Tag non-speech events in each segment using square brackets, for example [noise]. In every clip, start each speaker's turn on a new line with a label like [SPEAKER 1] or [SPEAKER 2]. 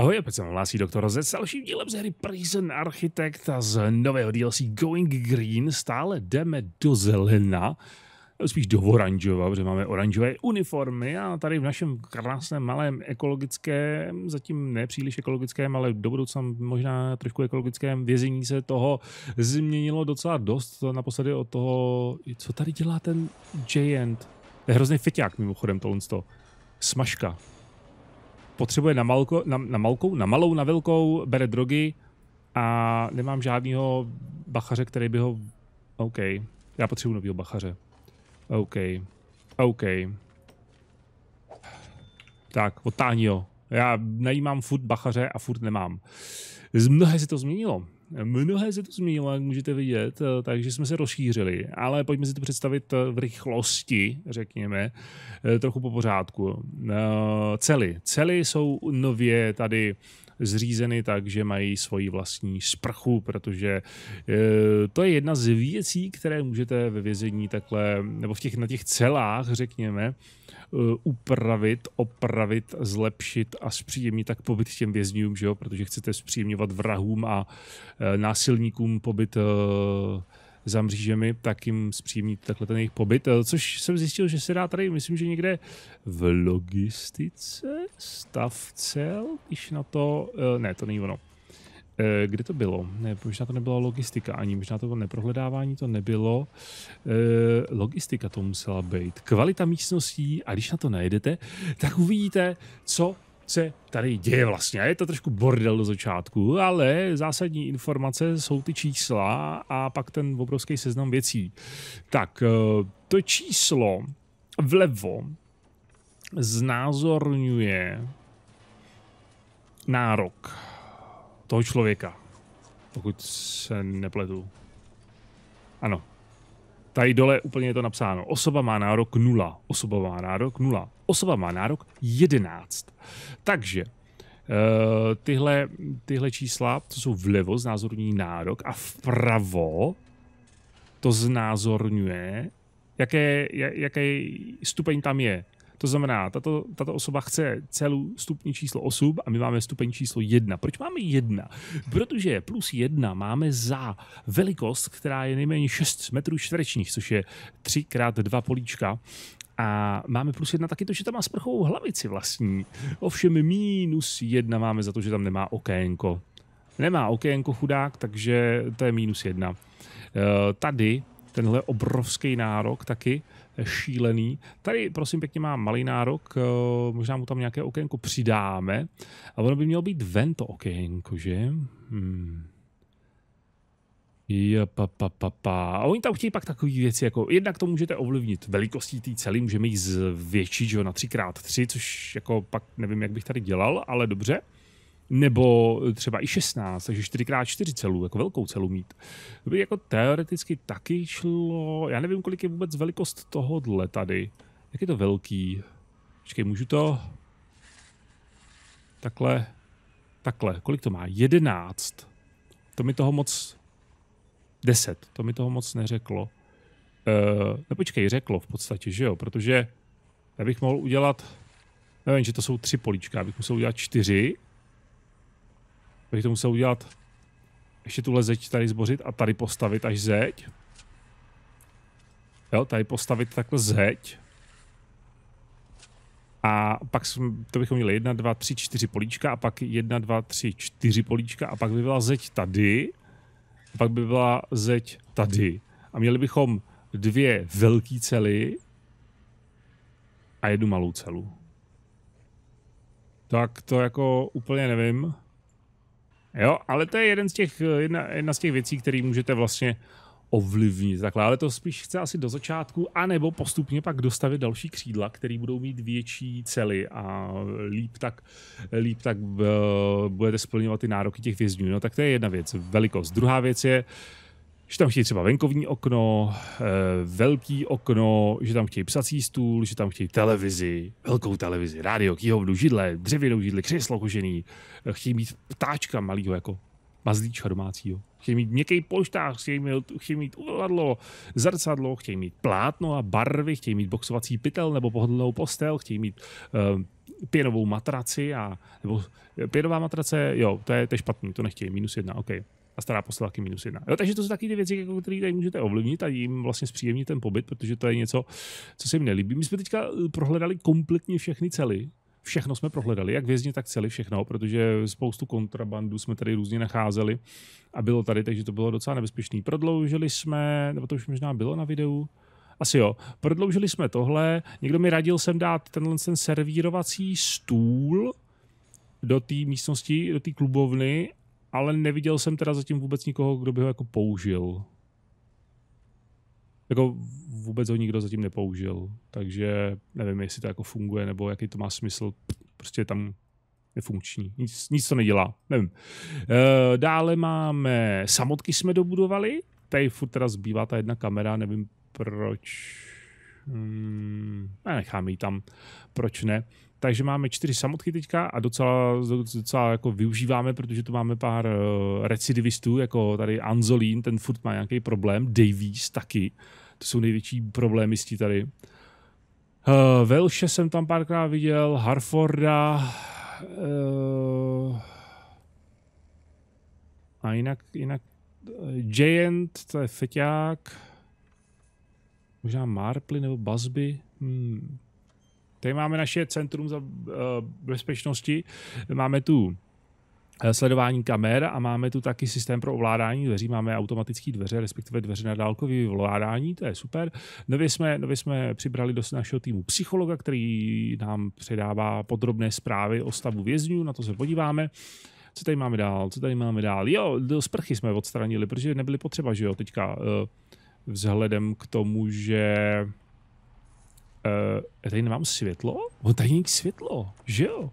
[SPEAKER 1] Ahoj, opět se hlásí doktor Z s dalším dílem z hry Prison Architect a z nového DLC Going Green. Stále jdeme do zelena, spíš do oranžova, protože máme oranžové uniformy a tady v našem krásném malém ekologickém, zatím nepříliš ekologickém, ale do budoucna možná trošku ekologickém vězení se toho změnilo docela dost. Naposledy od toho, co tady dělá ten Giant. To je hrozný feťák mimochodem tohle. Smažka potřebuje na, malko, na, na malkou, na malou, na velkou, bere drogy a nemám žádného bachaře, který by ho... OK, já potřebuji nového bachaře. OK, OK. Tak, otáni ho. Já najímám furt bachaře a furt nemám. Z mnohé se to změnilo. Mnohé se to změnilo, jak můžete vidět, eh, takže jsme se rozšířili, ale pojďme si to představit eh, v rychlosti, řekněme, eh, trochu po pořádku. Cely. Cely jsou nově tady zřízeny tak, že mají svoji vlastní sprchu, protože eh, to je jedna z věcí, které můžete ve vězení takhle, nebo v těch, na těch celách, řekněme, eh, upravit, opravit, zlepšit a zpříjemnit tak pobyt těm vězňům, že jo? protože chcete zpříjemňovat vrahům a eh, násilníkům pobyt za mřížemi, tak jim zpříjemnit takhle ten jejich pobyt, eh, což jsem zjistil, že se dá tady, myslím, že někde v logistice stav cel, když na to, eh, ne, to není ono, eh, kde to bylo? Ne, možná to nebyla logistika ani, možná to bylo neprohledávání, to nebylo. E, logistika to musela být. Kvalita místností a když na to najdete, tak uvidíte, co se tady děje vlastně. Je to trošku bordel do začátku, ale zásadní informace jsou ty čísla a pak ten obrovský seznam věcí. Tak eh, to číslo vlevo znázorňuje nárok toho člověka, pokud se nepletu. Ano, Tady dole úplně je to napsáno. Osoba má nárok 0, osoba má nárok 0, osoba má nárok 11. Takže eh, tyhle, tyhle čísla, to jsou vlevo znázorní nárok a vpravo to znázorňuje, jaké, jaký stupeň tam je. To znamená, tato, tato osoba chce celou stupní číslo 8 a my máme stupeň číslo 1. Proč máme 1? Protože plus 1 máme za velikost, která je nejméně 6 metrů čtverečních, což je 3 x 2 políčka. A máme plus jedna taky to, že tam má sprchovou hlavici vlastní. Ovšem minus jedna máme za to, že tam nemá okénko. Nemá okénko chudák, takže to je minus jedna. E, tady tenhle obrovský nárok taky šílený. Tady prosím pěkně má malý nárok, eh, možná mu tam nějaké okénko přidáme. A ono by mělo být ven to okénko, že? Hmm. Jo, pa, pa, pa, pa. A oni tam chtějí pak takové věci, jako jednak to můžete ovlivnit velikostí té celé, můžeme ji zvětšit, že jo, na 3x3, což jako pak nevím, jak bych tady dělal, ale dobře nebo třeba i 16, takže 4x4 celů, jako velkou celu mít. To by jako teoreticky taky šlo, já nevím, kolik je vůbec velikost tohodle tady. Jak je to velký? Počkej, můžu to? Takhle, takhle, kolik to má? 11. To mi toho moc, 10, to mi toho moc neřeklo. Uh, eh, nepočkej, no řeklo v podstatě, že jo, protože já bych mohl udělat, nevím, že to jsou tři políčka, abych musel udělat čtyři takže to musel udělat ještě tuhle zeď tady zbořit a tady postavit až zeď. Jo, tady postavit takhle zeď. A pak to bychom měli 1, 2, 3, 4 políčka a pak 1, 2, 3, 4 políčka a pak by byla zeď tady. A pak by byla zeď tady. A měli bychom dvě velké cely a jednu malou celu. Tak to jako úplně nevím. Jo, ale to je jeden z těch, eh, jedna, jedna z těch věcí, které můžete vlastně ovlivnit takhle, ale to spíš chce asi do začátku, anebo postupně pak dostavit další křídla, které budou mít větší cely a líp tak, líp tak uh, budete splňovat ty nároky těch vězňů. No tak to je jedna věc, velikost. Druhá věc je, uh, že tam chtějí třeba venkovní okno, eh, velký okno, že tam chtějí psací stůl, že tam chtějí televizi, velkou televizi, rádio, knihovnu, židle, dřevěnou židli, křeslo kožený, eh, chtějí mít ptáčka malýho jako mazlíčka domácího. Chtějí mít měkký polštář, chtějí mít, chtějí mít uvladlo, zrcadlo, chtějí mít plátno a barvy, chtějí mít boxovací pytel nebo pohodlnou postel, chtějí mít um, pěnovou matraci a, nebo pěnová matrace, jo, to je, to je špatný, to nechtějí, minus jedna, okej. Okay a stará postel taky minus jedna. Jo, takže to jsou taky ty věci, jako, které tady můžete ovlivnit a jim vlastně zpříjemnit ten pobyt, protože to je něco, co se jim nelíbí. My jsme teďka eh, prohledali kompletně všechny cely, všechno jsme prohledali, jak vězně, tak celý všechno, protože spoustu kontrabandu jsme tady různě nacházeli a bylo tady, takže to bylo docela nebezpečné. Prodloužili jsme, nebo to už možná bylo na videu, asi jo. Prodloužili jsme tohle. Někdo mi radil sem dát tenhle ten servírovací stůl do té místnosti, do té klubovny ale neviděl jsem teda zatím vůbec nikoho, kdo by ho jako použil. Jako vůbec ho nikdo zatím nepoužil, takže nevím, jestli to jako funguje, nebo jaký to má smysl. Prostě tam nefunkční. Nic, nic to nedělá. Nevím. E, dále máme samotky jsme dobudovali. Tady furt teda zbývá ta jedna kamera, nevím proč. Hmm, nechám ji tam. Proč ne? Takže máme čtyři samotky teďka a docela, docela jako využíváme, protože tu máme pár eh, recidivistů, jako tady Anzolín, ten furt má nějaký problém, Davies taky. To jsou největší problémisti tady. Uh, eh, Velše jsem tam párkrát viděl, Harforda. Uh, a jinak, jinak uh, Giant, to je feťák. Možná Marply nebo Basby. Hmm. Tady máme naše centrum za eh, bezpečnosti, máme tu eh, sledování kamer a máme tu taky systém pro ovládání dveří, máme automatické dveře, respektive dveře na dálkové ovládání, to je super. Nově jsme, nově jsme přibrali do našeho týmu psychologa, který nám předává podrobné zprávy o stavu vězňů, na to se podíváme. Co tady máme dál, co tady máme dál? Jo, do sprchy jsme odstranili, protože nebyly potřeba, že jo, teďka eh, vzhledem k tomu, že já eh, tady nemám světlo? On tady není světlo, že jo?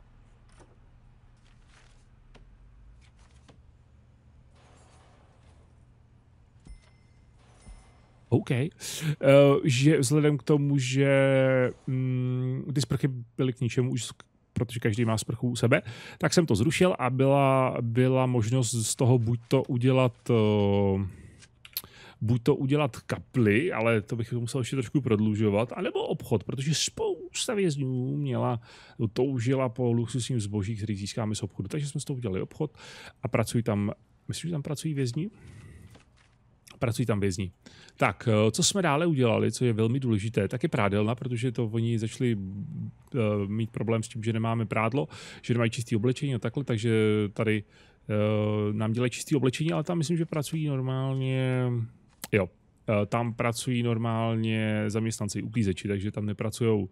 [SPEAKER 1] OK. Uh, že vzhledem k tomu, že um, ty sprchy byly k ničemu už protože každý má sprchu u sebe, tak jsem to zrušil a byla, byla možnost z toho buď to udělat uh, buď to udělat kapli, ale to bych musel ještě trošku prodlužovat, anebo obchod, protože spousta vězňů měla, toužila po luxusním zboží, který získáme z obchodu. Takže jsme s toho udělali obchod a pracují tam, myslím, že tam pracují vězni? pracují tam vězni. Tak, eh, co jsme dále udělali, co je velmi důležité, tak je prádelna, protože to oni začali eh, mít problém s tím, že nemáme prádlo, že nemají čistý oblečení a takhle, takže tady eh, nám dělají čistý oblečení, ale tam myslím, že pracují normálně Jo, e, tam pracují normálně zaměstnanci uklízeči, takže tam nepracují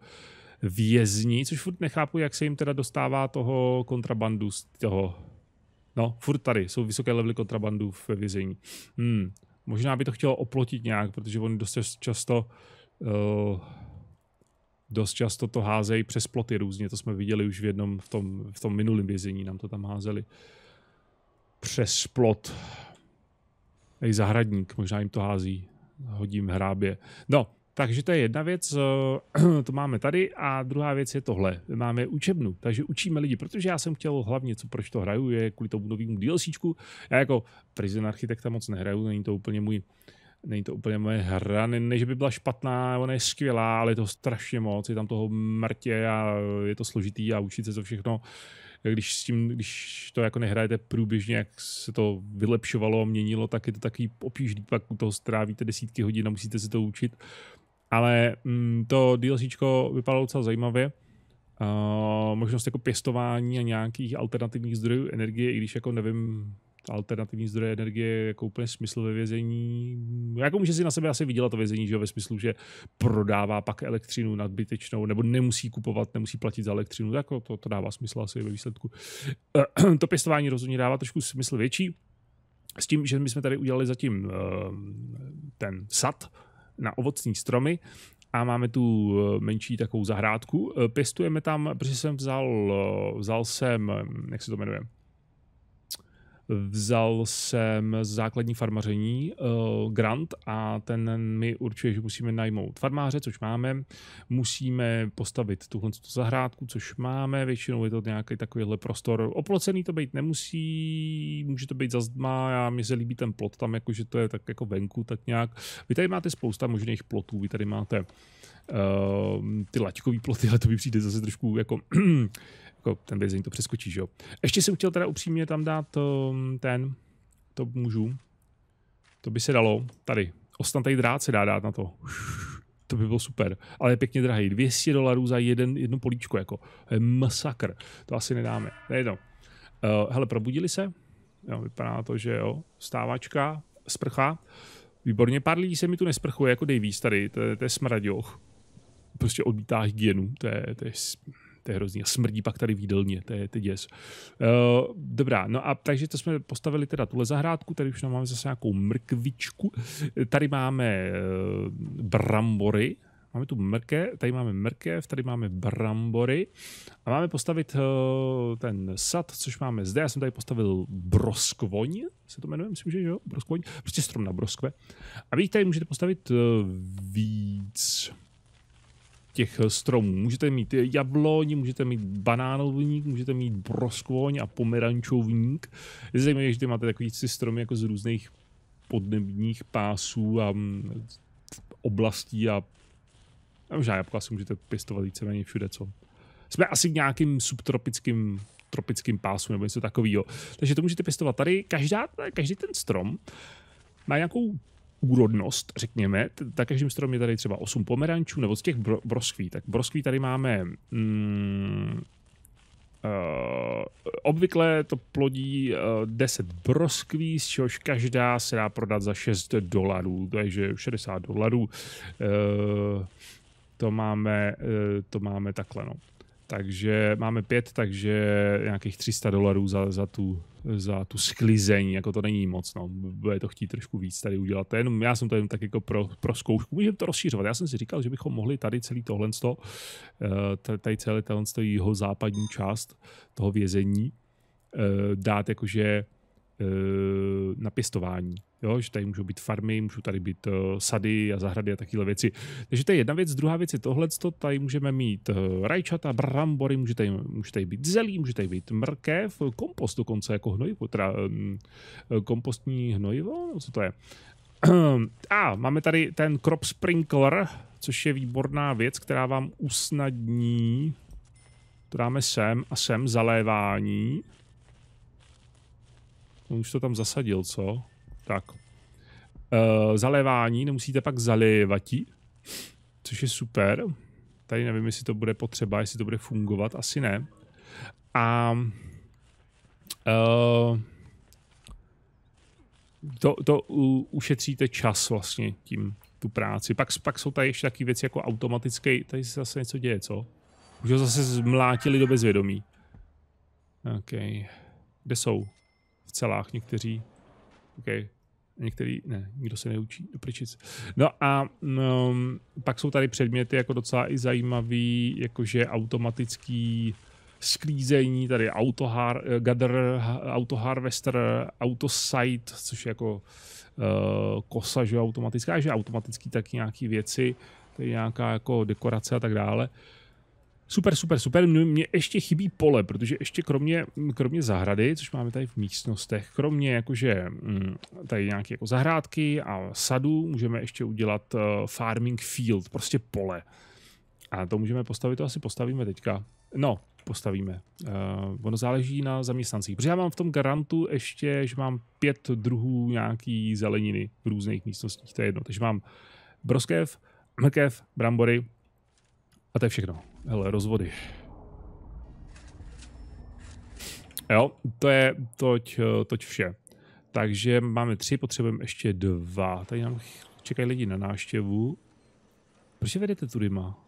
[SPEAKER 1] vězni, což furt nechápu, jak se jim teda dostává toho kontrabandu z toho. No, furt tady jsou vysoké levely kontrabandu v vězení. Hmm. Možná by to chtělo oplotit nějak, protože oni dost často uh, dost často to házejí přes ploty různě, to jsme viděli už v jednom, v tom, v tom minulém vězení nám to tam házeli. Přes plot tady zahradník, možná jim to hází, hodím hrábě. No, takže to je jedna věc, eh, [clears throat] to máme tady. A druhá věc je tohle. Máme učebnu, takže učíme lidi, protože já jsem chtěl hlavně, co proč to hraju, je kvůli tomu novému DLCčku. Já jako Prison Architekta moc nehraju, není to úplně můj není to úplně moje hra, ne, ne, že by byla špatná, ona je skvělá, ale je to strašně moc, je tam toho mrtě a je to složitý a učit se to všechno. Uh, když s tím, když to jako nehrajete průběžně, jak se to vylepšovalo, měnilo, tak je to takový obtížný, pak u toho strávíte desítky hodin a musíte si to učit. Ale mm, to DLC vypadalo docela zajímavě. Uh, možnost jako pěstování a nějakých alternativních zdrojů energie, i když jako nevím, alternativní zdroje energie je jako úplně smysl ve vězení. Jako může si na sebe asi vydělat to vězení, že jo, ve smyslu, že prodává pak elektřinu nadbytečnou, nebo nemusí kupovat, nemusí platit za elektřinu, tak jako to, to dává smysl asi ve výsledku. [clears throat] to pěstování rozhodně dává trošku smysl větší. S tím, že my jsme tady udělali zatím ehm, ten sad na ovocní stromy, a máme tu eh, menší takovou zahrádku. Eh, pěstujeme tam, protože jsem vzal, eh, vzal jsem, jak se to jmenuje, Vzal jsem základní farmaření uh, grant a ten mi určuje, že musíme najmout farmáře, což máme. Musíme postavit tuhle zahrádku, což máme. Většinou je to nějaký takovýhle prostor. Oplocený to být nemusí, může to být zazdma. Já mi se líbí ten plot tam, jako, že to je tak jako venku, tak nějak. Vy tady máte spousta možných plotů. Vy tady máte uh, ty laťkový ploty, ale to by přijde zase trošku jako [clears throat] jako ten vězení to přeskočí, že jo. Ještě jsem chtěl teda upřímně tam dát um, ten, to můžu, to by se dalo, tady, tady drát se dá dát na to. To by bylo super, ale je pěkně drahý. 200 dolarů za jeden, jedno políčko, jako. Je masakr. To asi nedáme. Nejedno. Uh, eh, hele, probudili se? Jo, vypadá to, že jo. Stávačka, sprcha. Výborně, pár lidí se mi tu nesprchuje, jako Davies tady, to, to je smraďoch. Prostě odmítá hygienu, to je, to je to je hrozný. A smrdí pak tady výdelně, to je, to je děs. Uh, dobrá, no a takže to jsme postavili teda tuhle zahrádku, tady už máme zase nějakou mrkvičku. Tady máme uh, brambory, Máme tu mrke, tady máme mrkev, tady máme brambory a máme postavit uh, ten sad, což máme zde. Já jsem tady postavil broskvoň, se to jmenuje, myslím, že jo, broskvoň, prostě strom na broskve. A vy tady můžete postavit uh, víc těch eh, stromů. Můžete mít jabloň, můžete mít banánovník, můžete mít broskvoň a pomerančovník. Je zajímavé, že ty máte takový si stromy jako z různých podnebních pásů a mm, oblastí a možná jabka si můžete pěstovat víceméně všude, co. Jsme asi v nějakým subtropickým tropickým pásu nebo něco takového. Takže to můžete pěstovat tady. Každá, každý ten strom má nějakou úrodnost, řekněme, tak každým strom je tady třeba 8 pomerančů, nebo z těch bro, broskví. Tak broskví tady máme mm, Uh, obvykle to plodí uh, eh, 10 broskví, z čehož každá se dá prodat za 6 dolarů, takže 60 dolarů. Uh, to máme, uh, to máme takhle, no. Takže máme 5, takže nějakých 300 dolarů za, za tu za tu sklizeň, jako to není moc, no. bude to chtít trošku víc tady udělat. To jenom, já jsem to jen tak jako pro, pro zkoušku, můžeme to rozšířovat. Já jsem si říkal, že bychom mohli tady celý tohle, eh, tady celý tohle jeho západní část toho vězení eh, dát jakože eh, na pěstování. Jo, že tady můžou být farmy, můžou tady být uh, sady a zahrady a takové věci. Takže to je jedna věc. Druhá věc je tohle, tady můžeme mít uh, rajčata, brambory, může tady, může tady být zelí, může tady být mrkev, kompost dokonce jako hnojivo, teda um, kompostní hnojivo, no, co to je. [clears throat] a máme tady ten crop sprinkler, což je výborná věc, která vám usnadní to dáme sem a sem zalévání. On už to tam zasadil, co? Tak. Uh, eh, zalévání, nemusíte pak zalévatí, což je super. Tady nevím, jestli to bude potřeba, jestli to bude fungovat, asi ne. A uh, to, to ušetříte čas vlastně tím, tu práci. Pak, pak jsou tady ještě takové věci jako automatické. tady se zase něco děje, co? Už ho zase zmlátili do bezvědomí. OK. Kde jsou? celách někteří. Okay. Některý, ne, nikdo se neučí do prčic. No a no, pak jsou tady předměty jako docela i zajímavý, jakože automatický sklízení, tady autohar, eh, gather, autoharvester, autosight, což je jako uh, kosa, že automatická, že automatický taky nějaký věci, tady nějaká jako dekorace a tak dále. Uh, Super, super, super. Mně ještě chybí pole, protože ještě kromě, kromě zahrady, což máme tady v místnostech, kromě jakože mm, tady nějaké jako zahrádky a sadu, můžeme ještě udělat eh, farming field, prostě pole. A to můžeme postavit, to asi postavíme teďka. No, postavíme. Uh, ono záleží na zaměstnancích. Protože já mám v tom garantu ještě, že mám pět druhů nějaký zeleniny v různých místnostích, to je jedno. Takže mám broskev, mrkev, brambory a to je všechno hele, rozvody. Jo, to je toť, eh, toť vše. Takže máme tři, potřebujeme ještě dva. Tady nám čekají lidi na náštěvu. Proč je vedete Turima?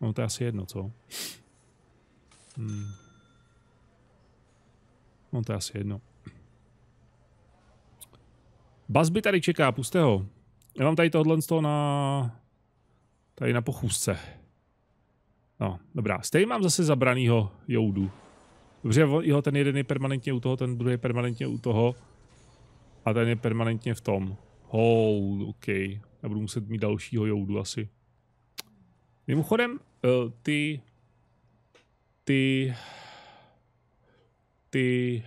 [SPEAKER 1] No to je asi jedno, co? Hmm. No to je asi jedno. Bazby tady čeká, puste ho. Já mám tady tohle z toho na Tady na pochůzce. No, dobrá. Stejně mám zase zabranýho joudu. Dobře, jo, ten jeden je permanentně u toho, ten druhý je permanentně u toho. A ten je permanentně v tom. Hold, OK. Já budu muset mít dalšího joudu asi. Mimochodem, eh, ty... Ty... Ty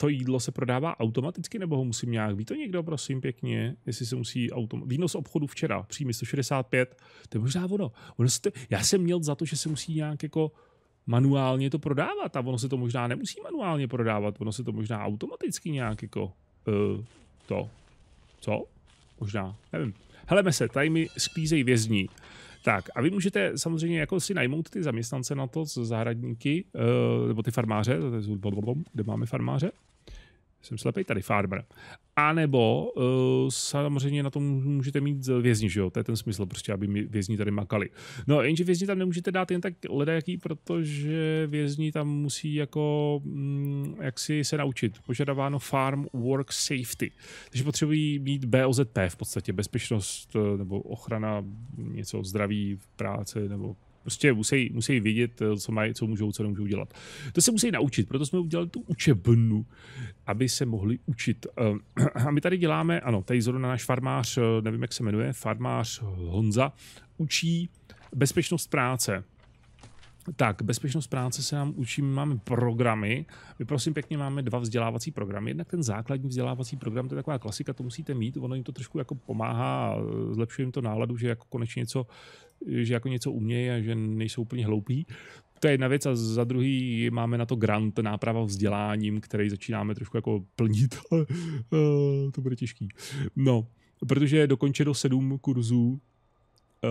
[SPEAKER 1] to jídlo se prodává automaticky, nebo ho musím nějak, ví to někdo, prosím, pěkně, jestli se musí autom... výnos obchodu včera, příjmy 165, to je možná ono. ono to... Já jsem měl za to, že se musí nějak jako manuálně to prodávat a ono se to možná nemusí manuálně prodávat, ono se to možná automaticky nějak jako uh, to, co? Možná, nevím. Heleme se, tady mi sklízejí vězní. Tak a vy můžete samozřejmě jako si najmout ty zaměstnance na to, zahradníky, uh, nebo ty farmáře, kde máme farmáře, jsem slepej tady, Farmer. A nebo uh, samozřejmě na tom můžete mít vězni, že jo? To je ten smysl, prostě, aby vězni tady makali. No, jenže vězni tam nemůžete dát jen tak ledajaký, protože vězni tam musí jako, mm, jak si se naučit. Požadováno Farm Work Safety. Takže potřebují mít BOZP v podstatě, bezpečnost eh, nebo ochrana něco zdraví, v práci nebo Prostě musí, musí vědět, eh, co mají, co můžou, co nemůžou dělat. To se musí naučit, proto jsme udělali tu učebnu, aby se mohli učit. Eh, [clears throat] a my tady děláme, ano, tady zrovna náš farmář, eh, nevím, jak se jmenuje, farmář Honza, učí bezpečnost práce tak bezpečnost práce se nám učím máme programy. My prosím pěkně máme dva vzdělávací programy. Jednak ten základní vzdělávací program, to je taková klasika, to musíte mít, ono jim to trošku jako pomáhá, zlepšuje jim to náladu, že jako konečně něco, že jako něco umějí a že nejsou úplně hloupí. To je jedna věc a za druhý máme na to grant náprava vzděláním, který začínáme trošku jako plnit, [laughs] eh, to bude těžký. No, protože dokončeno sedm kurzů, eh,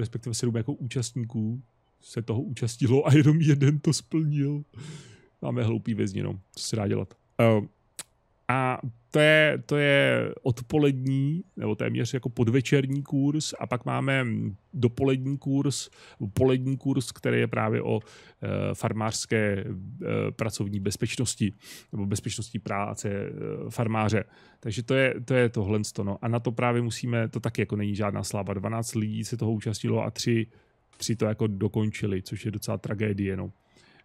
[SPEAKER 1] respektive sedm jako účastníků se toho účastnilo a jenom jeden to splnil. Máme hloupý vězni, no. Co se dá dělat? Uh, a to je, to je odpolední, nebo téměř jako podvečerní kurz a pak máme dopolední kurz, polední kurz, který je právě o e, farmářské e, pracovní bezpečnosti nebo bezpečnosti práce e, farmáře. Takže to je, to je tohle. No. A na to právě musíme, to taky jako není žádná sláva. 12 lidí se toho účastnilo a tři tři to jako dokončili, což je docela tragédie. No.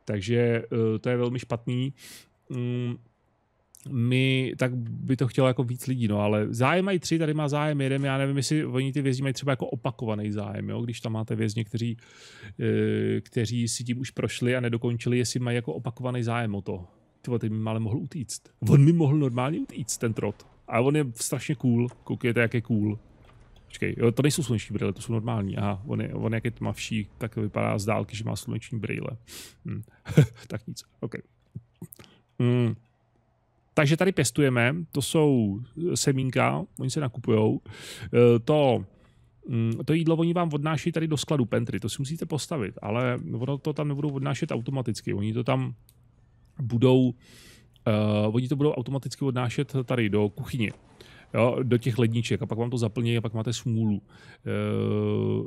[SPEAKER 1] Takže eh, to je velmi špatný. Mm, my, tak by to chtělo jako víc lidí, no, ale zájem mají tři, tady má zájem jeden, já nevím, jestli oni ty vězni mají třeba jako opakovaný zájem, jo, když tam máte vězně, kteří, eh, kteří si tím už prošli a nedokončili, jestli mají jako opakovaný zájem o to. Tyvo, ty mi ale mohl utíct. On mi mohl normálně utíct, ten trot. A on je strašně cool, koukejte, jak je cool. Počkej, jo, to nejsou sluneční brýle, to jsou normální. Aha, on je, on jak je tmavší, tak vypadá z dálky, že má sluneční brýle. Hmm. [laughs] tak nic, OK. Hmm. Takže tady pěstujeme, to jsou eh, semínka, oni se nakupují. Eh, to, hm, to jídlo oni vám odnáší tady do skladu pentry, to si musíte postavit, ale ono to tam nebudou odnášet automaticky, oni to tam budou, uh, oni to budou automaticky odnášet tady do kuchyně jo, do těch ledniček a pak vám to zaplní a pak máte smůlu. Eh,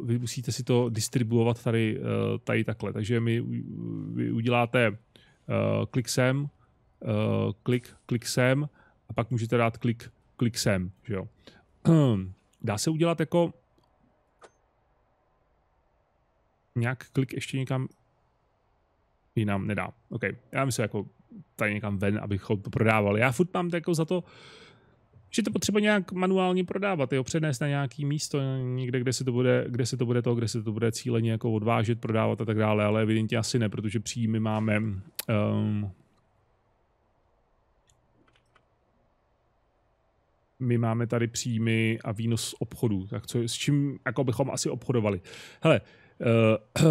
[SPEAKER 1] vy musíte si to distribuovat tady, eh, tady takhle. Takže my, vy uděláte eh, klik sem, klik, klik sem a pak můžete dát klik, klik sem. Že jo. [clears throat] Dá se udělat jako nějak klik ještě někam jinam nedá. OK, já myslím jako tady někam ven, abych ho prodával. Já furt mám jako za to, že to potřeba nějak manuálně prodávat, jo, přenést na nějaký místo někde, kde se to bude, kde se to bude to, kde se to bude cíleně jako odvážet, prodávat a tak dále, ale evidentně asi ne, protože příjmy máme um, my máme tady příjmy a výnos obchodu, tak co, s čím jako bychom asi obchodovali. Hele, uh,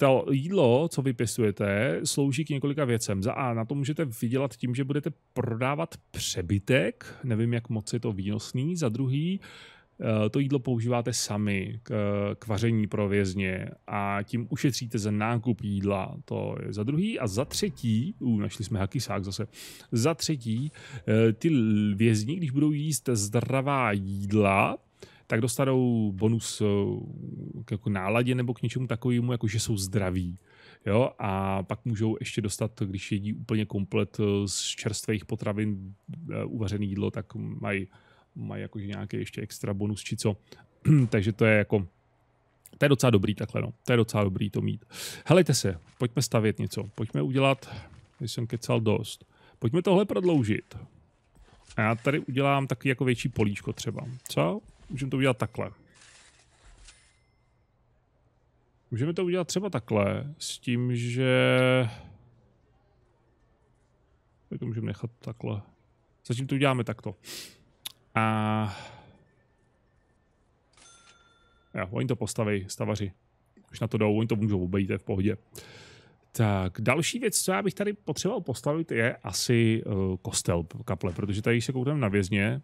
[SPEAKER 1] to jídlo, co vypisujete, slouží k několika věcem. Za A, na to můžete vydělat tím, že budete prodávat přebytek, nevím, jak moc je to výnosný. Za druhý, eh, to jídlo používáte sami k, eh, k vaření pro vězně a tím ušetříte za nákup jídla. To je za druhý. A za třetí, uh, našli jsme sák zase, za třetí, eh, ty vězni, když budou jíst zdravá jídla, tak dostanou bonus eh, k jako náladě nebo k něčemu takovému, jako že jsou zdraví. Jo, a pak můžou ještě dostat, když jedí úplně komplet eh, z čerstvých potravin eh, uvařené jídlo, tak mají, mají jakože nějaký ještě extra bonus či co. [clears throat] Takže to je jako to je docela dobrý takhle, no. To je docela dobrý to mít. Helejte se, pojďme stavět něco. Pojďme udělat, když jsem kecal dost. Pojďme tohle prodloužit. A já tady udělám taky jako větší políčko třeba. Co? Můžeme to udělat takhle. Můžeme to udělat třeba takhle, s tím, že... Tak to můžeme nechat takhle. Zatím to uděláme takto. A... Jo, oni to postaví, stavaři. Už na to jdou, oni to můžou obejít, je v pohodě. Tak další věc, co já bych tady potřeboval postavit, je asi uh, kostel kaple, protože tady, se koukneme na vězně,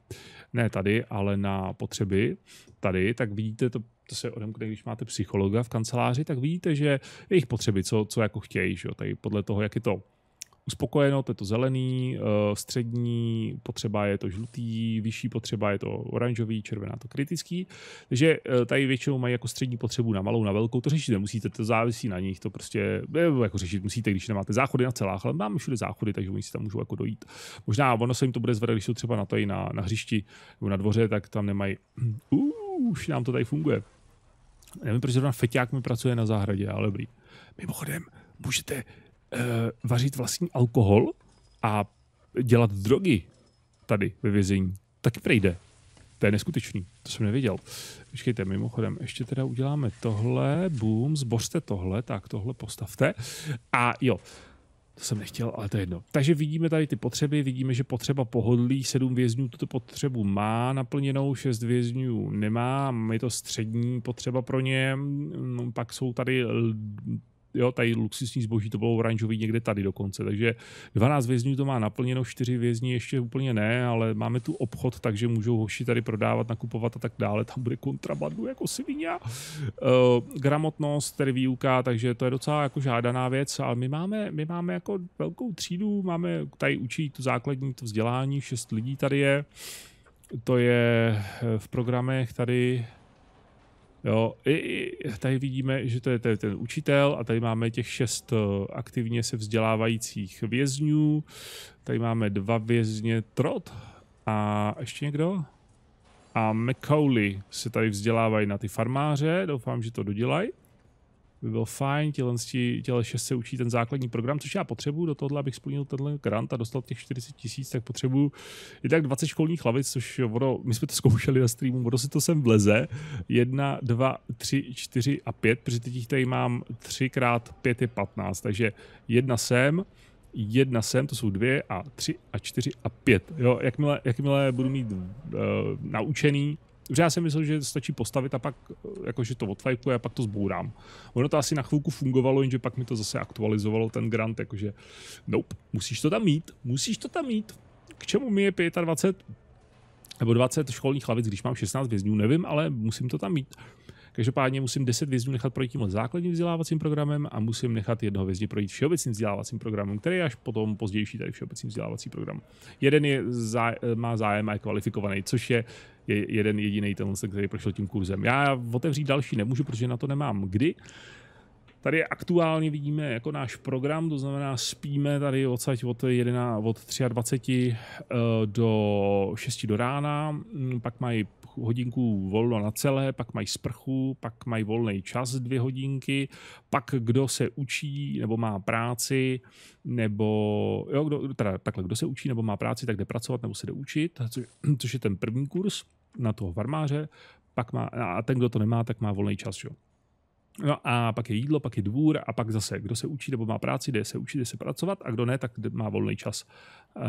[SPEAKER 1] ne tady, ale na potřeby tady, tak vidíte to to se odemkne, když máte psychologa v kanceláři, tak vidíte, že jejich potřeby, co, co jako chtějí, že jo? tady podle toho, jak je to uspokojeno, to je to zelený, eh, střední potřeba je to žlutý, vyšší potřeba je to oranžový, červená to kritický. Takže eh, tady většinou mají jako střední potřebu na malou, na velkou, to řešit nemusíte, to závisí na nich, to prostě eh, jako řešit musíte, když nemáte záchody na celách, ale máme všude záchody, takže oni si tam můžou jako dojít. Možná ono se jim to bude zvedat, když jsou třeba na, tady na, na hřišti nebo na dvoře, tak tam nemají, uh, [clears throat] už nám to tady funguje. Nevím, proč zrovna feťák mi pracuje na zahradě, ale dobrý. Mimochodem, můžete Eh, vařit vlastní alkohol a dělat drogy tady ve vězení, taky prejde. To je neskutečný, to jsem nevěděl. Počkejte, mimochodem, ještě teda uděláme tohle, boom, zbořte tohle, tak tohle postavte. A jo, to jsem nechtěl, ale to je jedno. Takže vidíme tady ty potřeby, vidíme, že potřeba pohodlí, sedm vězňů tuto potřebu má naplněnou, šest vězňů nemá, je to střední potřeba pro ně, mm, pak jsou tady jo, tady luxusní zboží, to bylo oranžový někde tady dokonce. Takže 12 vězňů to má naplněno, 4 vězni ještě úplně ne, ale máme tu obchod, takže můžou hoši tady prodávat, nakupovat a tak dále. Tam bude kontrabandu jako svině. Uh, gramotnost, tedy výuka, takže to je docela jako žádaná věc, ale my máme, my máme jako velkou třídu, máme tady učí to základní to vzdělání, 6 lidí tady je. To je eh, v programech tady Jo, i, i, tady vidíme, že to je, to je ten učitel a tady máme těch šest eh, aktivně se vzdělávajících vězňů. Tady máme dva vězně Trot a ještě někdo? A McCauley se tady vzdělávají na ty farmáře, doufám, že to dodělají by bylo fajn, těhle, těhle šest se učí ten základní program, což já potřebuju do toho, abych splnil tenhle grant a dostal těch 40 tisíc, tak potřebuju i tak 20 školních lavic, což ono, my jsme to zkoušeli na streamu, ono si to sem vleze, jedna, dva, tři, čtyři a pět, protože teď jich tady mám třikrát, pět je patnáct, takže jedna sem, jedna sem, to jsou dvě a tři a čtyři a pět. Jo, jakmile, jakmile budu mít uh, naučený už já jsem myslel, že stačí postavit a pak eh, jakože to odfajkuje a pak to zbourám. Ono to asi na chvilku fungovalo, jenže pak mi to zase aktualizovalo ten grant, jakože nope, musíš to tam mít, musíš to tam mít. K čemu mi je 25 nebo 20 školních lavic, když mám 16 vězňů, nevím, ale musím to tam mít. Každopádně musím 10 vězňů nechat projít tímhle základním vzdělávacím programem a musím nechat jednoho vězně projít všeobecným vzdělávacím programem, který je až potom pozdější tady všeobecný vzdělávací program. Jeden je, zá, má zájem a je kvalifikovaný, což je je jeden jediný ten, který prošel tím kurzem. Já otevřít další nemůžu, protože na to nemám kdy. Tady aktuálně vidíme jako náš program, to znamená spíme tady odsaď od, 11, od 23 eh, do 6 do rána, pak mají hodinku volno na celé, pak mají sprchu, pak mají volný čas dvě hodinky, pak kdo se učí nebo má práci, nebo jo, kdo, teda takhle, kdo se učí nebo má práci, tak jde pracovat nebo se jde učit, což, což je ten první kurz na toho farmáře, pak má, a ten, kdo to nemá, tak má volný čas, jo. No a pak je jídlo, pak je dvůr a pak zase, kdo se učí nebo má práci, jde se učit, jde se pracovat a kdo ne, tak má volný čas. Eh,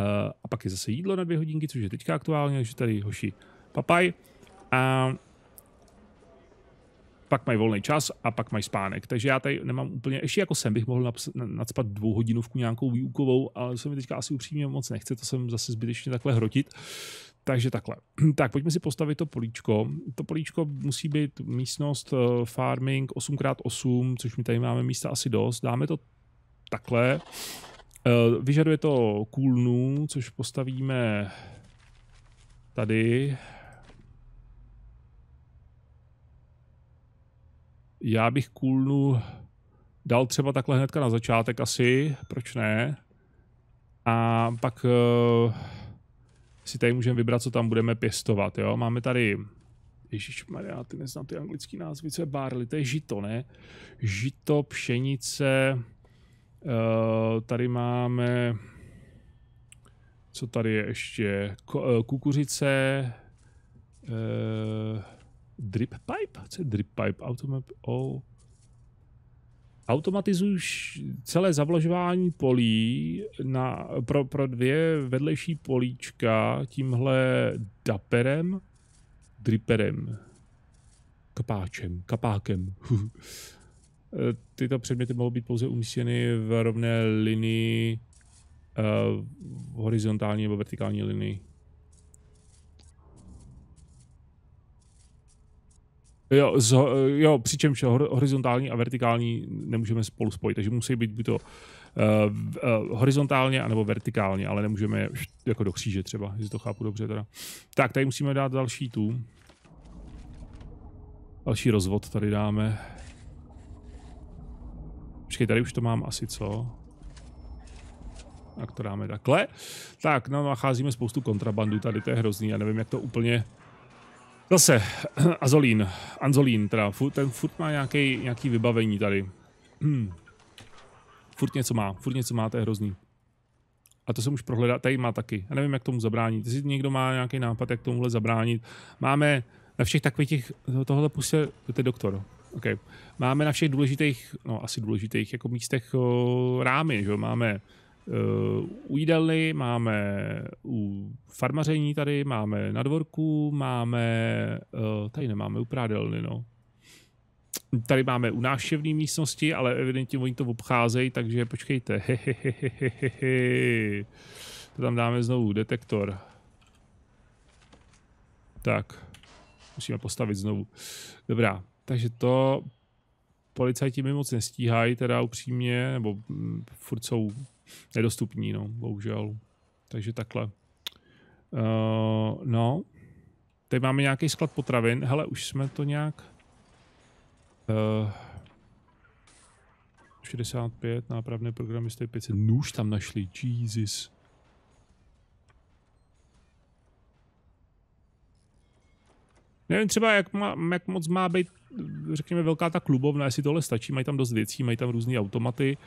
[SPEAKER 1] a pak je zase jídlo na dvě hodinky, což je teďka aktuálně, takže tady hoši papaj a pak mají volný čas a pak mají spánek. Takže já tady nemám úplně, ještě jako jsem bych mohl nadspat dvou hodinovku nějakou výukovou, ale se mi teďka asi upřímně moc nechce, to jsem zase zbytečně takhle hrotit. Takže takhle. [clears throat] Tak pojďme si postavit to políčko. To políčko musí být místnost eh, farming 8x8, což my tady máme místa asi dost. Dáme to takhle. Eh, vyžaduje to kůlnu, což postavíme tady Já bych kůlnu dal třeba takhle hnedka na začátek asi, proč ne? A pak uh, si tady můžeme vybrat, co tam budeme pěstovat, jo? Máme tady Ježíš Maria, ty neznám ty anglické názvy, co je barley, to je žito, ne? Žito, pšenice, uh, tady máme, co tady je ještě, Ko, uh, kukuřice, uh, Drip pipe? Co je drip pipe? Automap... Oh. Automatizuj celé zavlažování polí na, pro, pro dvě vedlejší políčka tímhle daperem, driperem, kapáčem, kapákem. [laughs] Tyto předměty mohou být pouze umístěny v rovné linii, eh, v horizontální nebo vertikální linii. Jo, z, jo, přičemž horizontální a vertikální nemůžeme spolu spojit, takže musí být buď to uh, uh, horizontálně anebo vertikálně, ale nemůžeme je jako do kříže třeba, jestli to chápu dobře teda. Tak, tady musíme dát další tu. Další rozvod tady dáme. Počkej, tady už to mám asi, co? Tak to dáme takhle. Tak, no, nacházíme spoustu kontrabandu tady, to je hrozný. Já nevím, jak to úplně Zase, [clears throat] Azolín, Anzolín, teda, furt, ten furt má nějaký, nějaký vybavení tady. Hmm. [clears throat] Furt něco má, furt něco má, to je hrozný. A to jsem už prohledal, tady má taky. Já nevím, jak tomu zabránit. Jestli někdo má nějaký nápad, jak tomuhle zabránit. Máme na všech takových těch, tohle pustil, to je doktor. Okay. Máme na všech důležitých, no asi důležitých jako místech o, rámy, že jo? Máme Eh, u jídelny, máme u farmaření tady, máme na dvorku, máme, eh, tady nemáme u prádelny, no. Tady máme u návštěvné místnosti, ale evidentně oni to obcházejí, takže počkejte. [laughs] To tam dáme znovu, detektor. Tak, musíme postavit znovu. Dobrá, takže to policajti mi moc nestíhají, teda upřímně, nebo mm, furt jsou nedostupní, no, bohužel. Takže takhle. Uh, no, teď máme nějaký sklad potravin. Hele, už jsme to nějak... Uh, eh, 65, nápravné programy stojí 500. Nůž no, tam našli, Jesus. Nevím třeba, jak, má, jak moc má být, řekněme, velká ta klubovna, jestli tohle stačí. Mají tam dost věcí, mají tam různé automaty. Uh,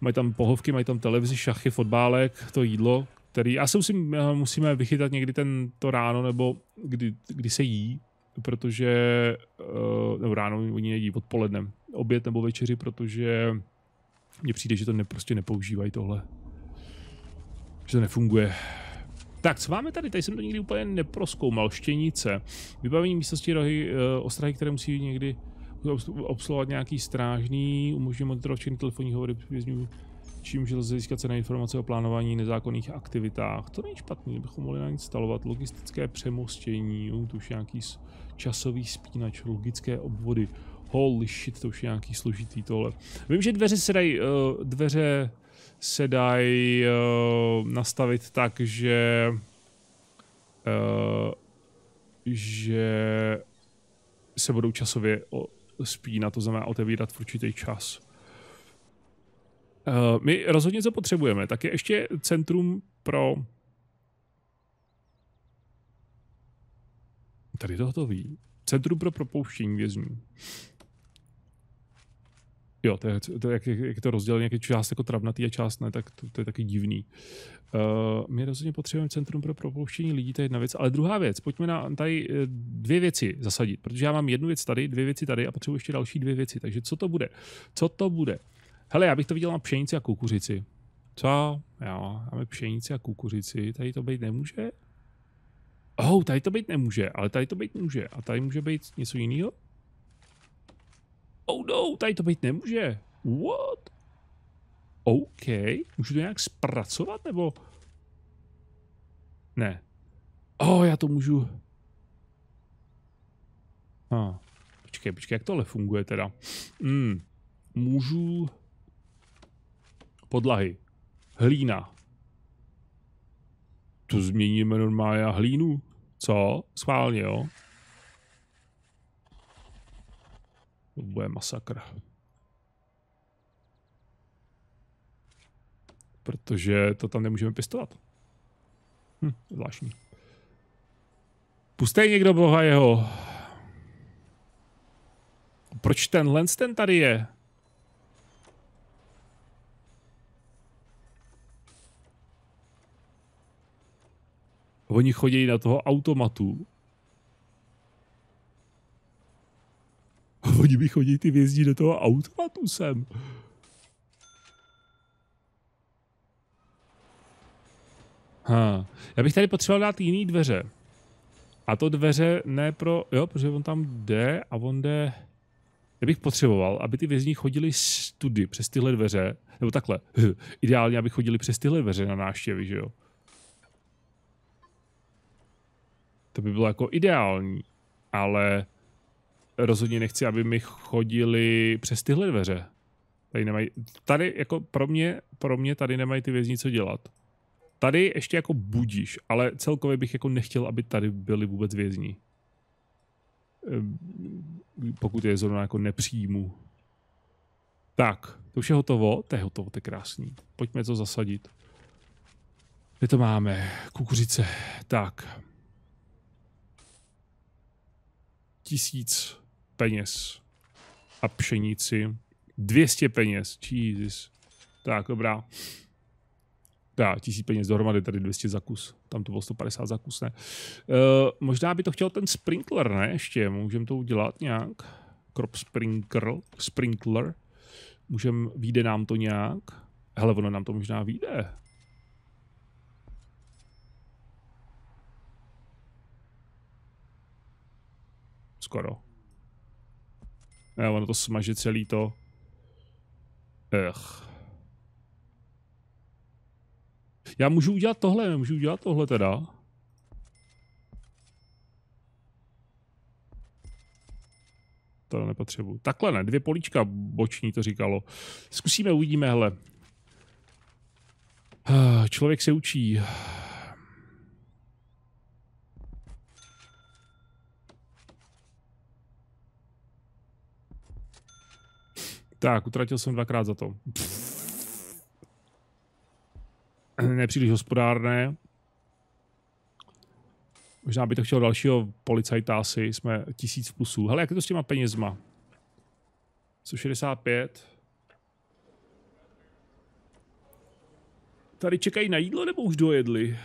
[SPEAKER 1] mají tam pohovky, mají tam televizi, šachy, fotbálek, to jídlo, který asi musím, eh, musíme vychytat někdy ten, to ráno, nebo kdy, kdy se jí, protože eh, nebo ráno oni jedí odpoledne, oběd nebo večeři, protože mně přijde, že to ne, prostě nepoužívají tohle. Že to nefunguje. Tak, co máme tady? Tady jsem to nikdy úplně neproskoumal. Štěnice. Vybavení místnosti rohy, eh, ostrahy, které musí někdy obsluhovat nějaký strážný, umožňuje monitorovat všechny telefonní hovory vězňů, čímž lze získat cené informace o plánování nezákonných aktivitách. To není špatný, bychom mohli nainstalovat logistické přemostění, jo, to už nějaký časový spínač, logické obvody. Holy shit, to už je nějaký složitý tohle. Vím, že dveře se dají, eh, dveře se dají eh, nastavit tak, že eh, že se budou časově spína, to znamená otevírat v určitý čas. Eh, my rozhodně, to potřebujeme, tak je ještě centrum pro... Tady to hotový. Centrum pro propouštění vězňů. Jo, to je, to, jak, jak je to rozdělené, jak je část jako travnatý a část ne, tak to, to je taky divný. Uh, my rozhodně potřebujeme centrum pro propouštění lidí, to je jedna věc. Ale druhá věc, pojďme na tady eh, dvě věci zasadit, protože já mám jednu věc tady, dvě věci tady a potřebuji ještě další dvě věci. Takže co to bude? Co to bude? Hele, já bych to viděl na pšenici a kukuřici. Co? Jo, máme pšenici a kukuřici, tady to být nemůže? Oh, tady to být nemůže, ale tady to být může. A tady může být něco jiného? Oh no, tady to být nemůže. What? OK, můžu to nějak zpracovat, nebo? Ne. Oh, já to můžu... Ah, počkej, počkej, jak tohle funguje teda? Mm, můžu... Podlahy. Hlína. To změníme normálně a hlínu. Co? Schválně, jo? To bude masakr. Protože to tam nemůžeme pistovat. Hm, zvláštní. Pustej někdo boha jeho. Proč ten lens ten tady je? Oni chodí na toho automatu [laughs] oni by chodili ty vězdí do toho automatu sem. Ha. Já bych tady potřeboval dát jiný dveře. A to dveře ne pro... Jo, protože on tam jde a on jde... Já bych potřeboval, aby ty vězni chodili tudy, přes tyhle dveře. Nebo takhle. [laughs] Ideálně, aby chodili přes tyhle dveře na návštěvy, že jo? To by bylo jako ideální. Ale rozhodně nechci, aby mi chodili přes tyhle dveře. Tady nemají, tady jako pro mě, pro mě tady nemají ty vězni co dělat. Tady ještě jako budíš, ale celkově bych jako nechtěl, aby tady byli vůbec vězni. Ehm, pokud je zrovna jako nepřijmu. Tak, to už je hotovo, to je hotovo, to je krásný. Pojďme to zasadit. Kde to máme? Kukuřice. Tak. Tisíc peněz a pšenici. 200 peněz, Jesus. Tak, dobrá. Tak, tisíc peněz dohromady, tady 200 za kus. Tam to bylo 150 za kus, ne? E, možná by to chtěl ten sprinkler, ne? Ještě, můžeme to udělat nějak. Crop sprinkler, sprinkler. Můžem, vyjde nám to nějak. Hele, ono nám to možná vyjde. Skoro. Jo, ono to smaže celý to. Ech. Já můžu udělat tohle, můžu udělat tohle teda. To nepotřebuji. Takhle ne, dvě políčka boční to říkalo. Zkusíme, uvidíme, hele. Člověk se učí. Tak, utratil jsem dvakrát za to. Nepříliš hospodárné. Možná by to chtěl dalšího policajta asi, jsme tisíc plusů. Hele, jak je to s těma penězma? 165. Tady čekají na jídlo, nebo už dojedli?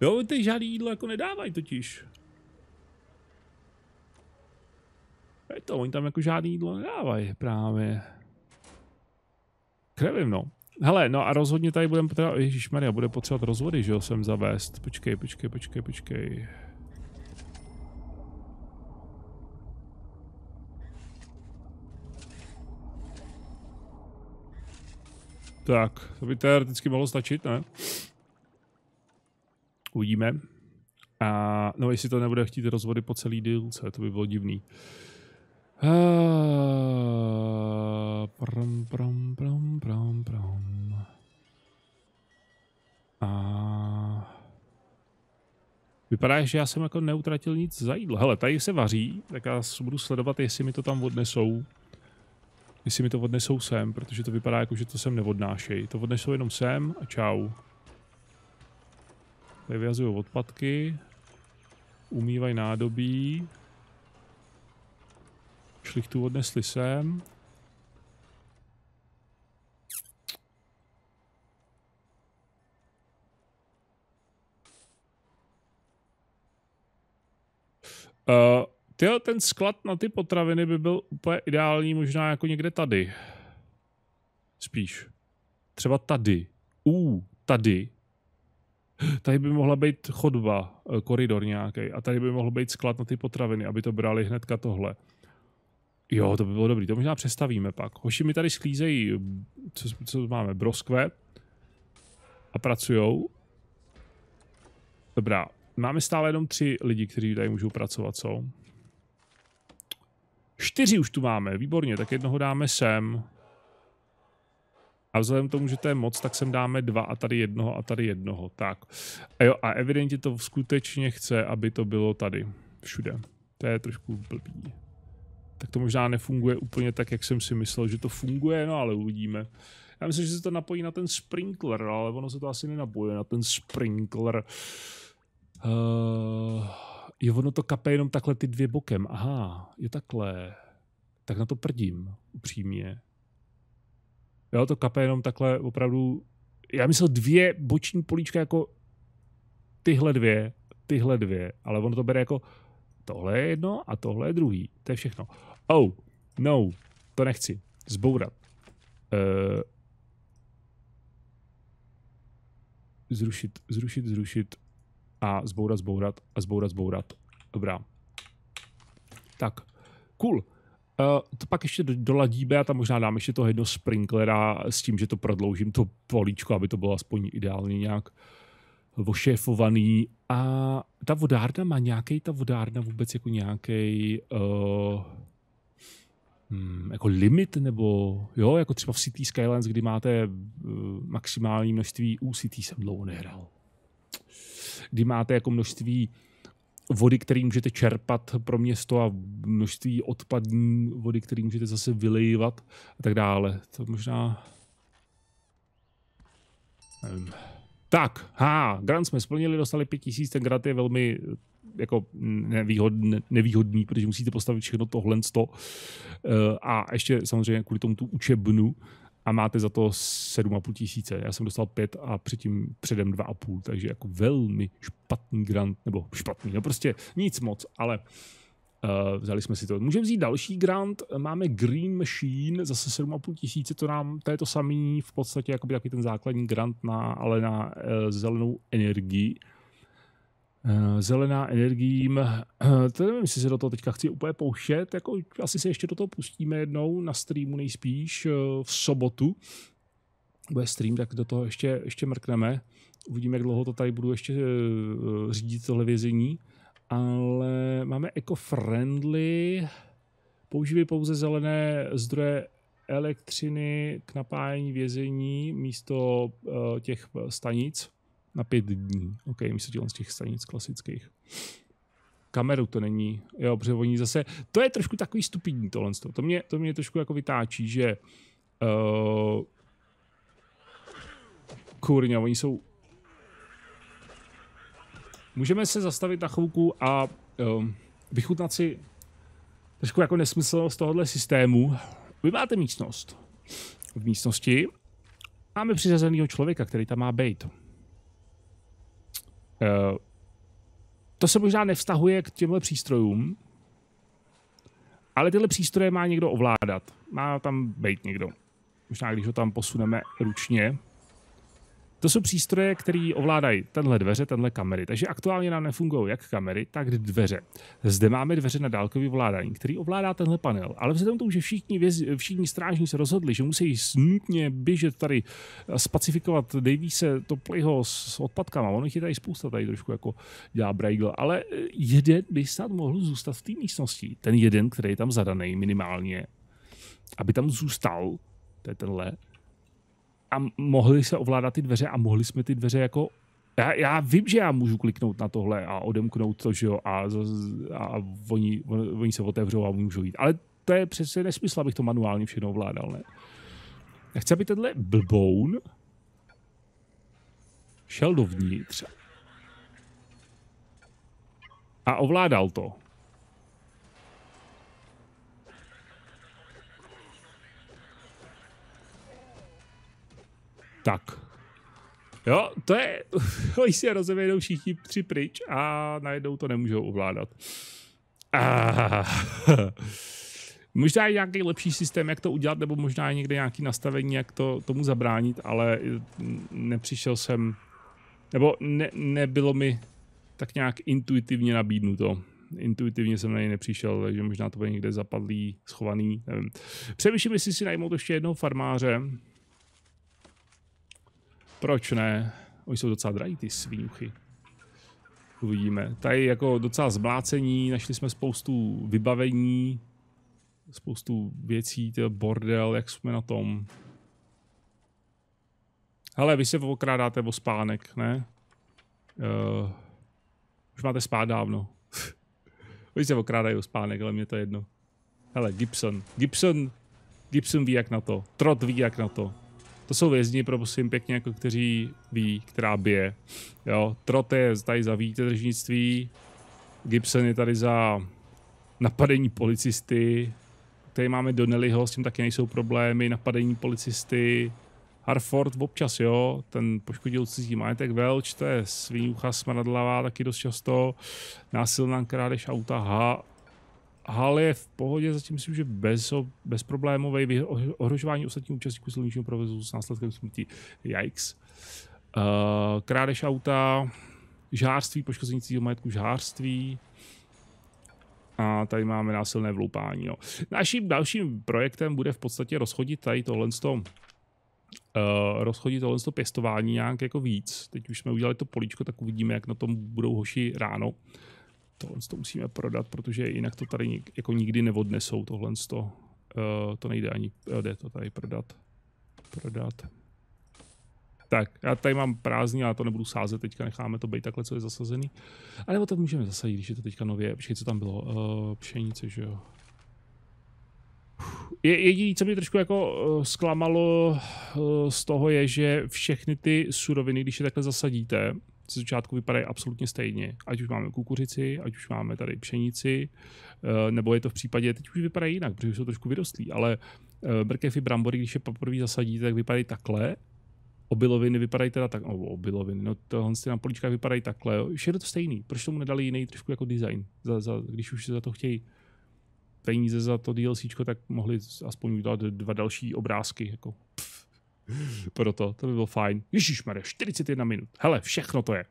[SPEAKER 1] Jo, ty žádný jídlo jako nedávají totiž. Je to, oni tam jako žádný jídlo nedávají právě. Krevím, no. Hele, no a rozhodně tady budeme potřebovat, ježišmarja, bude potřebovat rozvody, že jo, sem zavést. Počkej, počkej, počkej, počkej. Tak, to by teoreticky mohlo stačit, ne? Uvidíme. A no, jestli to nebude chtít rozvody po celý dílce, to by bylo divný. Uh, Uh, Vypadá, že já jsem jako neutratil nic za jídlo. Hele, tady se vaří, tak já budu sledovat, jestli mi to tam odnesou. Jestli mi to odnesou sem, protože to vypadá jako, že to sem neodnášej. To odnesou jenom sem a čau. Tady vyhazují odpadky. Umývají nádobí. Šlichtu odnesli sem. Uh, tyjo, ten sklad na ty potraviny by byl úplně ideální možná jako někde tady. Spíš. Třeba tady. U, uh, tady. Tady by mohla být chodba, eh, koridor nějaký. A tady by mohl být sklad na ty potraviny, aby to brali hnedka tohle. Jo, to by bylo dobrý, to možná přestavíme pak. Hoši mi tady sklízejí, co, co máme, broskve a pracujou. Dobrá, máme stále jenom tři lidi, kteří tady můžou pracovat, co? Čtyři už tu máme, výborně, tak jednoho dáme sem. A vzhledem k tomu, že to je moc, tak sem dáme dva a tady jednoho a tady jednoho. Tak. A jo, a evidentně to skutečně chce, aby to bylo tady. Všude. To je trošku blbý tak to možná nefunguje úplně tak, jak jsem si myslel, že to funguje, no ale uvidíme. Já myslím, že se to napojí na ten sprinkler, ale ono se to asi nenapojuje na ten sprinkler. Uh, jo, ono to kape jenom takhle ty dvě bokem. Aha, je takhle. Tak na to prdím, upřímně. Jo, to kape jenom takhle opravdu... Já myslel dvě boční políčka jako tyhle dvě, tyhle dvě, ale ono to bere jako tohle je jedno a tohle je druhý. To je všechno. Oh, no, to nechci. Zbourat. Uh, zrušit, zrušit, zrušit a zbourat, zbourat a zbourat, zbourat. Dobrá. Tak, cool. Uh, to pak ještě doladíme a tam možná dám ještě toho jedno sprinklera s tím, že to prodloužím, to políčko, aby to bylo aspoň ideálně nějak ošéfovaný. A ta vodárna má nějaký, ta vodárna vůbec jako nějaký. Uh, eh, Hmm, jako limit, nebo jo, jako třeba v City Skylines, kdy máte uh, maximální množství, u City jsem dlouho nehrál, kdy máte jako množství vody, který můžete čerpat pro město a množství odpadní vody, který můžete zase vylejvat a tak dále. To možná... Nevím. Tak, ha, grant jsme splnili, dostali 5000, ten grant je velmi jako nevýhodný, nevýhodný, protože musíte postavit všechno tohle sto eh, a ještě samozřejmě kvůli tomu tu učebnu a máte za to 7,5 tisíce. Já jsem dostal 5 a předtím předem 2,5, takže jako velmi špatný grant, nebo špatný, no prostě nic moc, ale Uh, vzali jsme si to. Můžeme vzít další grant, máme Green Machine, zase 7,5 tisíce, to nám, to je to samý, v podstatě jakoby takový ten základní grant, na, ale na uh, zelenou energii. Eh, zelená energiím. Eh, to nevím, jestli se do toho teďka chci úplně pouštět, jako asi se ještě do toho pustíme jednou na streamu nejspíš eh, v sobotu. Bude stream, tak do toho ještě, ještě mrkneme. Uvidíme, jak dlouho to tady budu ještě řídit tohle vězení. Ale máme eco-friendly, používají pouze zelené zdroje elektřiny k napájení vězení místo těch stanic na pět dní. OK, místo těch, z těch stanic klasických. Kameru to není, jo, protože oni zase, to je trošku takový stupidní tohle, to mě, to mě trošku jako vytáčí, že uh, eh, kurňa, oni jsou Můžeme se zastavit na chvilku a um, vychutnat si trošku jako nesmyslnost tohohle systému. Vy máte místnost. V místnosti máme přiřazeného člověka, který tam má být. Eh, to se možná nevztahuje k těmhle přístrojům, ale tyhle přístroje má někdo ovládat. Má tam být někdo. Možná, když ho tam posuneme ručně, to jsou přístroje, které ovládají tenhle dveře, tenhle kamery. Takže aktuálně nám nefungují jak kamery, tak dveře. Zde máme dveře na dálkový ovládání, který ovládá tenhle panel. Ale vzhledem tomu, že všichni, věz, všichni strážní se rozhodli, že musí nutně běžet tady spacifikovat to Topliho s odpadkama, ono jich je tady spousta, tady trošku jako dělá Braigl, ale e, jeden by snad mohl zůstat v té místnosti. Ten jeden, který je tam zadaný minimálně, aby tam zůstal, to je tenhle, a mohli se ovládat ty dveře a mohli jsme ty dveře jako já, já vím, že já můžu kliknout na tohle a odemknout to, že jo, a, a oni, oni se otevřou a můžou jít. Ale to je přece nesmysl, abych to manuálně všechno ovládal, ne? Já chci, aby tenhle blboun šel dovnitř a ovládal to. Tak. Jo, to je, [laughs] oni si rozevědou všichni tři pryč a najednou to nemůžou ovládat. Ah. [laughs] Možná je nějaký lepší systém, jak to udělat, nebo možná je někde nějaký nastavení, jak to tomu zabránit, ale eh, nepřišel jsem, nebo ne, nebylo mi tak nějak intuitivně nabídnuto. Intuitivně jsem na něj nepřišel, takže možná to bude někde zapadlý, schovaný, nevím. Přemýšlím, jestli si najmout ještě jednoho farmáře, proč ne? Oni jsou docela drahý, ty svíňuchy. Uvidíme. Tady jako docela zblácení, našli jsme spoustu vybavení, spoustu věcí, ty bordel, jak jsme na tom. Hele, vy se okrádáte o spánek, ne? Uh, už máte spát dávno. [laughs] Oni se okrádají o spánek, ale mě to je jedno. Hele, Gibson. Gibson, Gibson ví jak na to. Trot ví jak na to. To jsou vězni, prosím pěkně, jako kteří ví, která bije. Jo, Trot je tady za výtržnictví, Gibson je tady za napadení policisty, tady máme Donnellyho, s tím taky nejsou problémy, napadení policisty, Harford občas, jo, ten poškodil cizí majetek, Welch, to je ucha smradlavá taky dost často, násilná krádež auta, ha, Hal je v pohodě, zatím myslím, že bez, bezproblémový ohrožování ostatních účastníků silničního provozu s následkem smrti. Yikes. Uh, krádež auta, žárství, poškození cího majetku žárství. A tady máme násilné vloupání. No. Naším dalším projektem bude v podstatě rozchodit tady tohle z toho Uh, rozchodit tohle to pěstování nějak jako víc. Teď už jsme udělali to políčko, tak uvidíme, jak na tom budou hoši ráno. Uh, tohle to musíme prodat, protože jinak to tady jako nikdy neodnesou tohle to. Uh, eh, to nejde ani, uh, jde to tady prodat. Prodat. Tak, já tady mám prázdný, ale to nebudu sázet teďka, necháme to být takhle, co je zasazený. A nebo to můžeme zasadit, když je to teďka nově, všechno co tam bylo, uh, pšenice, že jo. Je, jediné, co mě trošku jako uh, zklamalo uh, z toho je, že všechny ty suroviny, když je takhle zasadíte, ze začátku vypadají absolutně stejně. Ať už máme kukuřici, ať už máme tady pšenici, eh, nebo je to v případě, teď už vypadají jinak, protože jsou trošku vyrostlí, ale eh, brkev brambory, když je poprvé zasadíte, tak vypadají takhle, obiloviny vypadají teda tak, no obiloviny, no tohle na poličkách vypadají takhle, jo. je to stejný, proč tomu nedali jiný trošku jako design, za, za, když už za to chtějí peníze za to DLCčko, tak mohli aspoň udělat dva další obrázky, jako pff proto, to by bylo fajn. Ježišmarja, 41 minut. Hele, všechno to je.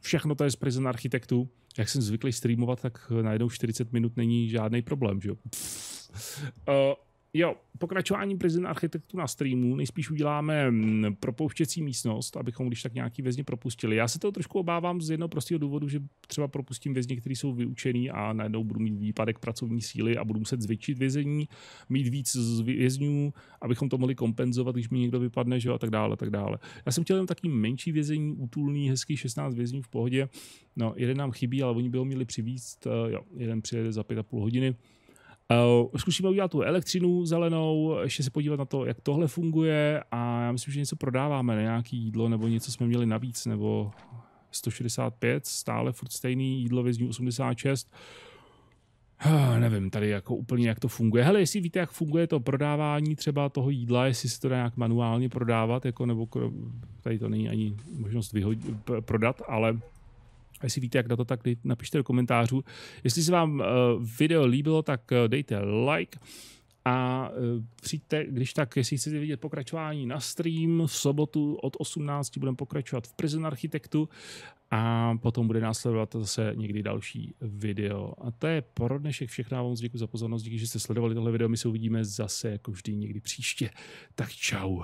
[SPEAKER 1] Všechno to je z Prison Architektů. Jak jsem zvyklý streamovat, tak najednou 40 minut není žádný problém, že jo? Uh, Jo, pokračování prezident Architektu na streamu. Nejspíš uděláme mm, propouštěcí místnost, abychom když tak nějaký vězně propustili. Já se toho trošku obávám z jednoho prostého důvodu, že třeba propustím vězně, kteří jsou vyučený a najednou budu mít výpadek pracovní síly a budu muset zvětšit vězení, mít víc vězňů, abychom to mohli kompenzovat, když mi někdo vypadne, že jo, a tak dále, a tak dále. Já jsem chtěl jen taky menší vězení, útulný, hezký 16 vězňů v pohodě. No, jeden nám chybí, ale oni by ho měli přivíst. Eh, jo, jeden přijede za půl hodiny. Eh, zkusíme udělat tu elektřinu zelenou, ještě se podívat na to, jak tohle funguje a já myslím, že něco prodáváme, ne? nějaký jídlo nebo něco jsme měli navíc, nebo 165, stále furt stejný, jídlo vězňů 86. Eh, nevím tady jako úplně, jak to funguje. Hele, jestli víte, jak funguje to prodávání třeba toho jídla, jestli se to dá nějak manuálně prodávat, jako nebo tady to není ani možnost vyhodit, prodat, ale a jestli víte, jak na to, tak napište do komentářů. Jestli se vám eh, video líbilo, tak eh, dejte like. A eh, přijďte, když tak, jestli chcete vidět pokračování na stream v sobotu od 18 budeme pokračovat v Prison Architektu a potom bude následovat zase někdy další video. A to je pro dnešek všechno. Vám děkuji za pozornost, díky, že jste sledovali tohle video. My se uvidíme zase jako vždy někdy příště. Tak čau.